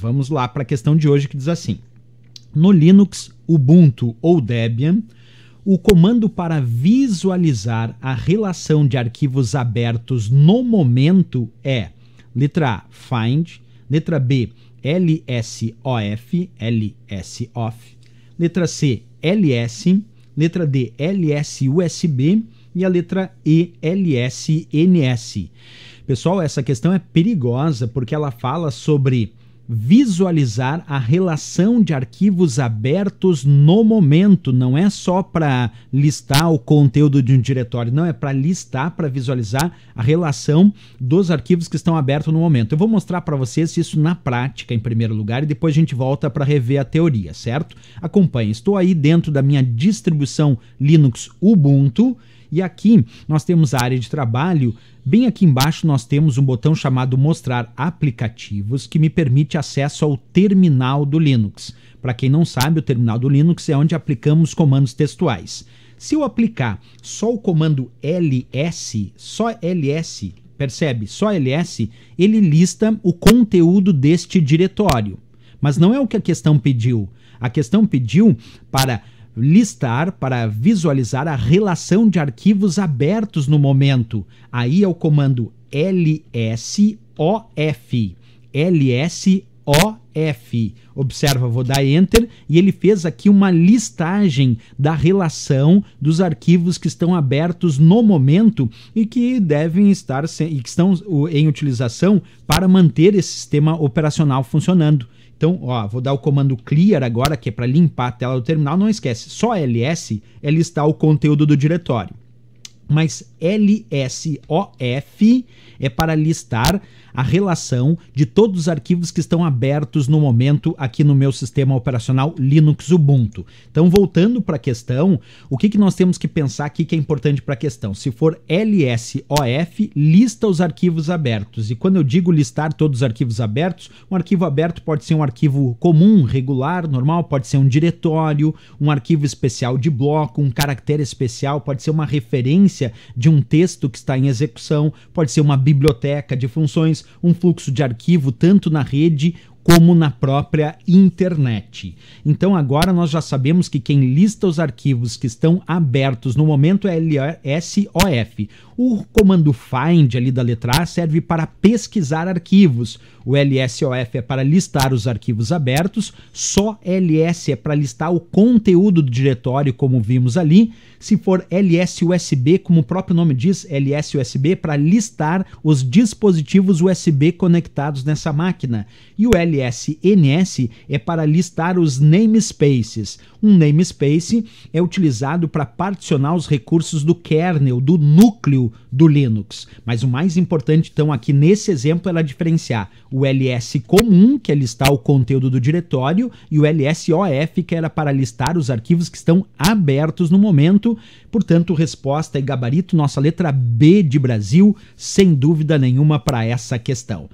Vamos lá para a questão de hoje que diz assim: no Linux, Ubuntu ou Debian, o comando para visualizar a relação de arquivos abertos no momento é letra A, find, letra B, lsof, lsof, letra C, ls, letra D, lsusb e a letra E, lsns. Pessoal, essa questão é perigosa porque ela fala sobre visualizar a relação de arquivos abertos no momento. Não é só para listar o conteúdo de um diretório, não, é para listar, para visualizar a relação dos arquivos que estão abertos no momento. Eu vou mostrar para vocês isso na prática, em primeiro lugar, e depois a gente volta para rever a teoria, certo? Acompanhe, estou aí dentro da minha distribuição Linux Ubuntu. E aqui nós temos a área de trabalho. Bem aqui embaixo nós temos um botão chamado Mostrar Aplicativos, que me permite acesso ao terminal do Linux. Para quem não sabe, o terminal do Linux é onde aplicamos comandos textuais. Se eu aplicar só o comando ls, só ls, percebe? Só ls, ele lista o conteúdo deste diretório. Mas não é o que a questão pediu. A questão pediu para listar para visualizar a relação de arquivos abertos no momento. Aí é o comando lsof. lsof OF. Observa, vou dar Enter e ele fez aqui uma listagem da relação dos arquivos que estão abertos no momento e que devem estar e que estão em utilização para manter esse sistema operacional funcionando. Então, ó, vou dar o comando clear agora, que é para limpar a tela do terminal. Não esquece, só ls é listar o conteúdo do diretório. Mas LSOF é para listar a relação de todos os arquivos que estão abertos no momento aqui no meu sistema operacional Linux Ubuntu. Então, voltando para a questão, o que, que nós temos que pensar aqui que é importante para a questão? Se for LSOF, lista os arquivos abertos. E quando eu digo listar todos os arquivos abertos, um arquivo aberto pode ser um arquivo comum, regular, normal, pode ser um diretório, um arquivo especial de bloco, um caractere especial, pode ser uma referência de um texto que está em execução, pode ser uma biblioteca de funções, um fluxo de arquivo tanto na rede como na própria internet. Então agora nós já sabemos que quem lista os arquivos que estão abertos no momento é LSOF. O comando find ali da letra A serve para pesquisar arquivos. O LSOF é para listar os arquivos abertos, só LS é para listar o conteúdo do diretório, como vimos ali. Se for LSUSB, como o próprio nome diz, LSUSB para listar os dispositivos USB conectados nessa máquina. E o LS LSNS é para listar os namespaces. Um namespace é utilizado para particionar os recursos do kernel, do núcleo do Linux. Mas o mais importante, então, aqui nesse exemplo, é diferenciar o LS comum, que é listar o conteúdo do diretório, e o LSOF, que era para listar os arquivos que estão abertos no momento. Portanto, resposta e gabarito, nossa letra B de Brasil, sem dúvida nenhuma, para essa questão.